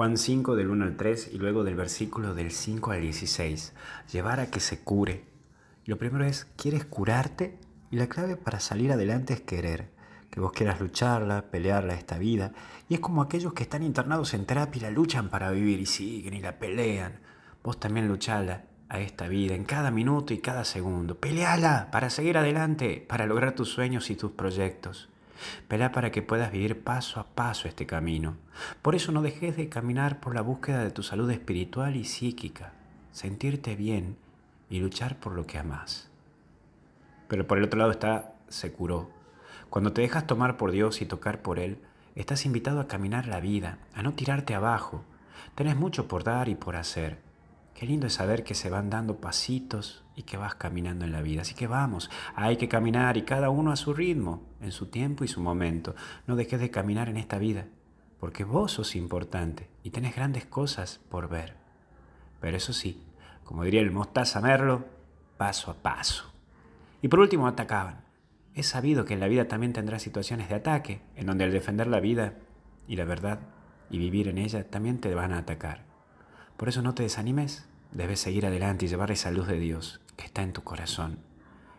Juan 5 del 1 al 3 y luego del versículo del 5 al 16. Llevar a que se cure. Lo primero es, ¿quieres curarte? Y la clave para salir adelante es querer. Que vos quieras lucharla, pelearla esta vida. Y es como aquellos que están internados en terapia y la luchan para vivir y siguen y la pelean. Vos también luchala a esta vida, en cada minuto y cada segundo. Peleala para seguir adelante, para lograr tus sueños y tus proyectos. Pelá para que puedas vivir paso a paso este camino. Por eso no dejes de caminar por la búsqueda de tu salud espiritual y psíquica, sentirte bien y luchar por lo que amas. Pero por el otro lado está se curó. Cuando te dejas tomar por Dios y tocar por Él, estás invitado a caminar la vida, a no tirarte abajo. Tenés mucho por dar y por hacer. Qué lindo es saber que se van dando pasitos y que vas caminando en la vida. Así que vamos, hay que caminar y cada uno a su ritmo, en su tiempo y su momento. No dejes de caminar en esta vida, porque vos sos importante y tenés grandes cosas por ver. Pero eso sí, como diría el mostaza Merlo, paso a paso. Y por último, atacaban. Es sabido que en la vida también tendrás situaciones de ataque, en donde al defender la vida y la verdad y vivir en ella también te van a atacar. Por eso no te desanimes, Debes seguir adelante y llevar esa luz de Dios que está en tu corazón.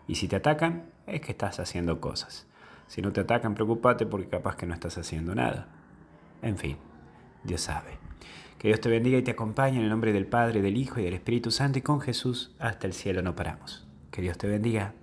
Y si te atacan, es que estás haciendo cosas. Si no te atacan, preocupate porque capaz que no estás haciendo nada. En fin, Dios sabe. Que Dios te bendiga y te acompañe en el nombre del Padre, del Hijo y del Espíritu Santo y con Jesús hasta el cielo no paramos. Que Dios te bendiga.